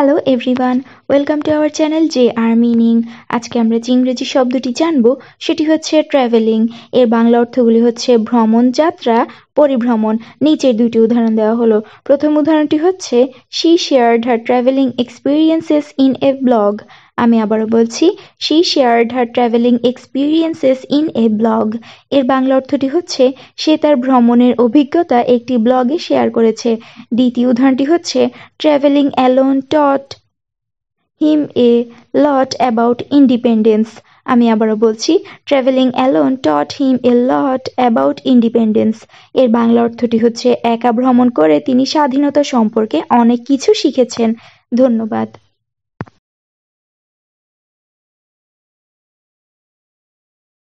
hello everyone welcome to our channel J R meaning আজকে আমরা যে ইংরেজি শব্দটি জানব সেটি হচ্ছে ট্রাভেলিং এর বাংলা অর্থগুলি হচ্ছে ভ্রমণ যাত্রা পরিভ্রমণ নিচের দুটি উদাহরণ দেওয়া হলো প্রথম উদাহরণটি হচ্ছে she shared her travelling experiences in a blog আমি আবারও বলছি she shared her travelling experiences in a blog এর বাংলা অর্থটি হচ্ছে সে তার ভ্রমণের অভিজ্ঞতা একটি ব্লগে শেয়ার করেছে দ্বিতীয় উদাহরণটি হচ্ছে travelling alone taught him a lot about independence আমি আবারও বলছি travelling alone taught him a lot about independence এর বাংলা অর্থটি হচ্ছে একা ভ্রমণ করে তিনি স্বাধীনতা সম্পর্কে অনেক কিছু শিখেছেন ধন্যবাদ